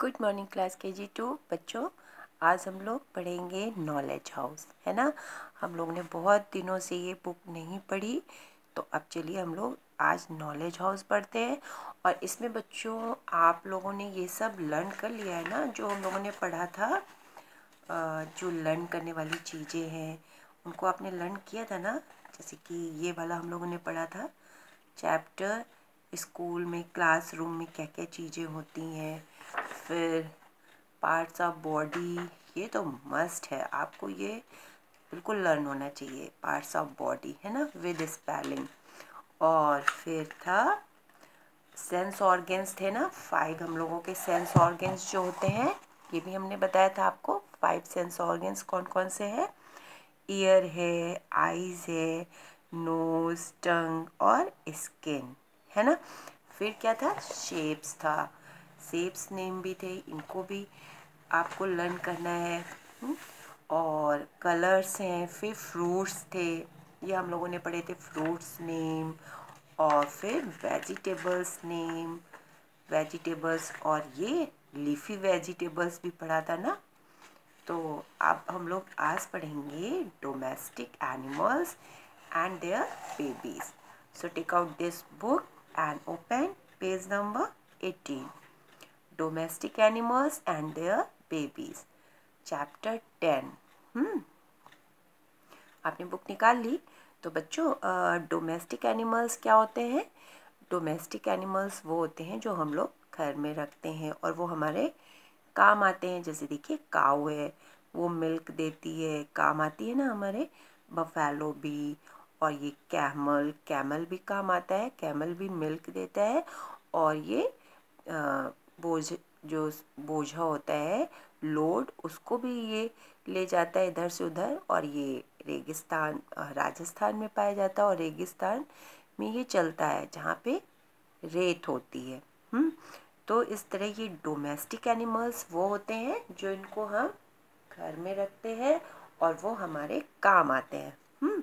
Good morning class के जी to बच्चों आज हम लोग पढ़ेंगे नॉलेज हाउस है ना हम लोग ने बहुत दिनों से ये बुक नहीं पढ़ी तो अब चलिए हम लोग आज नॉलेज हाउस पढ़ते हैं और इसमें बच्चों आप लोगों ने ये सब लर्न कर लिया है ना जो हम लोगों ने पढ़ा था जो लर्न करने वाली चीज़ें हैं उनको आपने लर्न किया था ना जैसे कि ये वाला हम लोगों ने पढ़ा था चैप्टर स्कूल में क्लासरूम में क्या क्या चीज़ें होती हैं फिर पार्ट्स ऑफ बॉडी ये तो मस्ट है आपको ये बिल्कुल लर्न होना चाहिए पार्ट्स ऑफ बॉडी है ना विद स्पेलिंग और फिर था सेंस ऑर्गेंस थे ना फाइव हम लोगों के सेंस ऑर्गेंस जो होते हैं ये भी हमने बताया था आपको फाइव सेंस ऑर्गेंस कौन कौन से हैं ईयर है आईज है नोज टंग और स्किन है ना फिर क्या था शेप्स था सेब्स नेम भी थे इनको भी आपको लर्न करना है हम्म, और कलर्स हैं फिर फ्रूट्स थे ये हम लोगों ने पढ़े थे फ्रूट्स नेम और फिर वेजिटेबल्स नेम वेजिटेबल्स और ये लीफी वेजिटेबल्स भी पढ़ा था ना तो अब हम लोग आज पढ़ेंगे domestic animals and their babies so take out this book and open page number eighteen domestic animals and their babies chapter 10 hmm आपने बुक निकाल ली तो बच्चों डोमेस्टिक एनिमल्स क्या होते हैं डोमेस्टिक एनिमल्स वो होते हैं जो हम लोग घर में रखते हैं और वो हमारे काम आते हैं जैसे देखिए काऊ है वो मिल्क देती है काम आती है ना हमारे बफेलो भी और ये कैमल कैमल भी काम आता है कैमल भी मिल्क देता है और ये आ, बोझ जो बोझा होता है लोड उसको भी ये ले जाता है इधर से उधर और ये रेगिस्तान राजस्थान में पाया जाता है और रेगिस्तान में ये चलता है जहाँ पे रेत होती है हम्म तो इस तरह ये डोमेस्टिक एनिमल्स वो होते हैं जो इनको हम घर में रखते हैं और वो हमारे काम आते हैं हम्म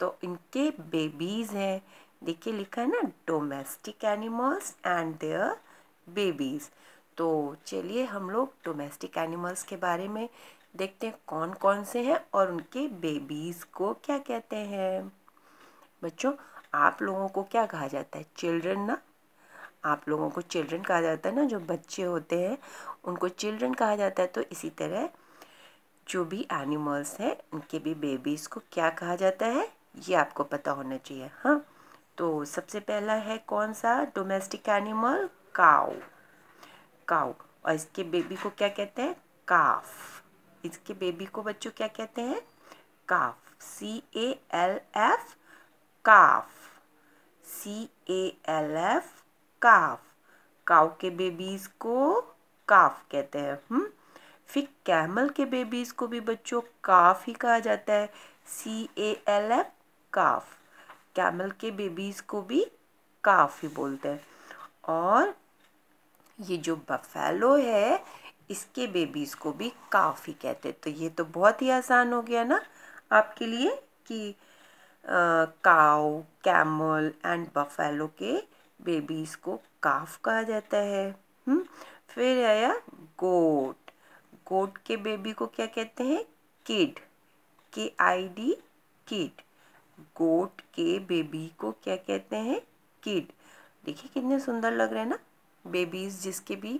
तो इनके बेबीज़ हैं देखिए लिखा है ना domestic animals and their babies तो चलिए हम लोग डोमेस्टिक एनिमल्स के बारे में देखते हैं कौन कौन से हैं और उनके बेबीज़ को क्या कहते हैं बच्चों आप लोगों को क्या कहा जाता है चिल्ड्रन ना आप लोगों को चिल्ड्रन कहा जाता है ना जो बच्चे होते हैं उनको चिल्ड्रन कहा जाता है तो इसी तरह जो भी एनिमल्स हैं उनके भी बेबीज़ को क्या कहा जाता है ये आपको पता होना चाहिए हाँ तो सबसे पहला है कौन सा डोमेस्टिक एनिमल काउ काउ और इसके बेबी को क्या कहते हैं काफ इसके बेबी को बच्चों क्या कहते हैं calf C A L F calf C A L F calf cow के बेबीज को काफ कहते हैं हम हम्म। फिर कैमल के बेबीज को भी बच्चों काफ ही कहा जाता है C A L F calf camel के बेबीज को भी काफ ही बोलते हैं और ये जो बफेलो है इसके बेबीज़ को भी काफ़ी कहते तो ये तो बहुत ही आसान हो गया ना आपके लिए कि काउ कैमल एंड बफेलो के बेबीज़ को काफ कहा जाता है हुँ? हम्म, फिर आया गोट गोट के बेबी को क्या कहते हैं किड के आई डी किड गोट के बेबी को क्या कहते हैं किड देखिए कितने सुंदर लग रहे हैं ना बेबीज़ जिसके भी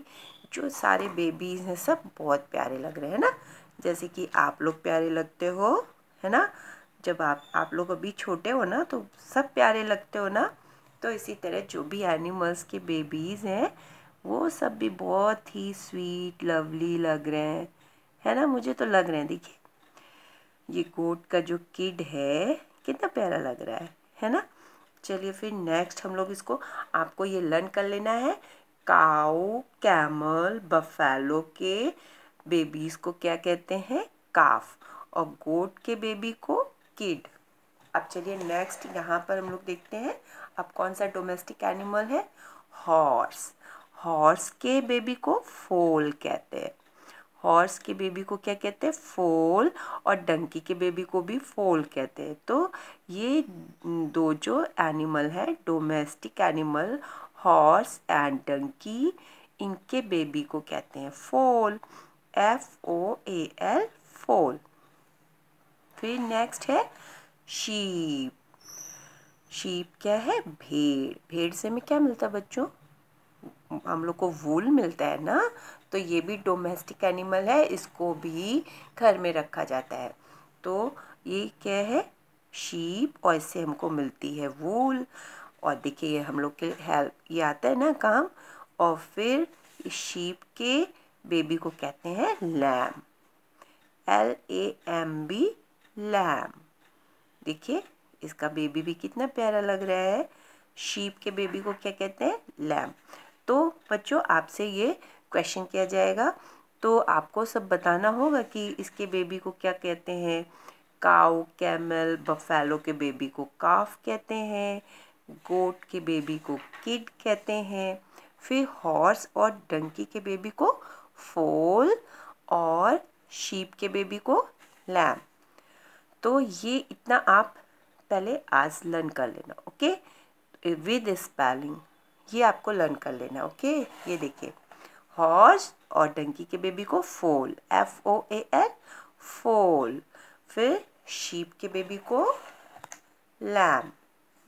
जो सारे बेबीज़ हैं सब बहुत प्यारे लग रहे हैं ना जैसे कि आप लोग प्यारे लगते हो है ना जब आप आप लोग अभी छोटे हो ना तो सब प्यारे लगते हो ना तो इसी तरह जो भी एनिमल्स के बेबीज़ हैं वो सब भी बहुत ही स्वीट लवली लग रहे हैं है ना मुझे तो लग रहे हैं देखिए ये गोट का जो किड है कितना प्यारा लग रहा है है ना चलिए फिर नेक्स्ट हम लोग इसको आपको ये लर्न कर लेना है काओ कैमल बफेलो के बेबीज़ को क्या कहते हैं काफ और गोट के बेबी को किड अब चलिए नेक्स्ट यहाँ पर हम लोग देखते हैं अब कौन सा डोमेस्टिक एनिमल है हॉर्स हॉर्स के बेबी को फोल कहते हैं हॉर्स के बेबी को क्या कहते हैं फोल और डंकी के बेबी को भी फोल कहते हैं तो ये दो जो एनिमल है domestic animal horse and donkey इनके बेबी को कहते हैं फोल एफ ओ ए एल फोल फिर नेक्स्ट है शीप शीप क्या है भेड़ भेड़ से हमें क्या मिलता है बच्चों हम लोग को वूल मिलता है ना तो ये भी डोमेस्टिक एनिमल है इसको भी घर में रखा जाता है तो ये क्या है शीप और इससे हमको मिलती है वूल और देखिए ये हम लोग के हेल्प ये आता है ना काम और फिर शीप के बेबी को कहते हैं lamb L A M B lamb देखिए इसका बेबी भी कितना प्यारा लग रहा है शीप के बेबी को क्या कहते हैं लैम तो बच्चों आपसे ये क्वेश्चन किया जाएगा तो आपको सब बताना होगा कि इसके बेबी को क्या कहते हैं काउ कैमल बफेलो के बेबी को काफ कहते हैं गोट के बेबी को किड कहते हैं फिर हॉर्स और डंकी के बेबी को फोल और शीप के बेबी को लैम तो ये इतना आप पहले आज लर्न कर लेना ओके विद स्पेलिंग ये आपको लर्न कर लेना ओके ये देखिए हॉर्स और डंकी के बेबी को फोल एफ ओ ए एल फोल फिर शीप के बेबी को लैम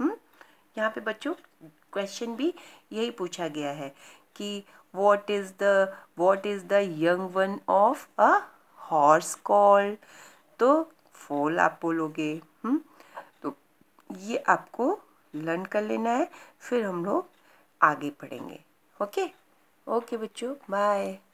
हम्म? यहाँ पे बच्चों क्वेश्चन भी यही पूछा गया है कि what is the what is the young one of a horse call तो फोल आप बोलोगे हम्म तो ये आपको लर्न कर लेना है फिर हम लोग आगे पढ़ेंगे ओके ओके बच्चों बाय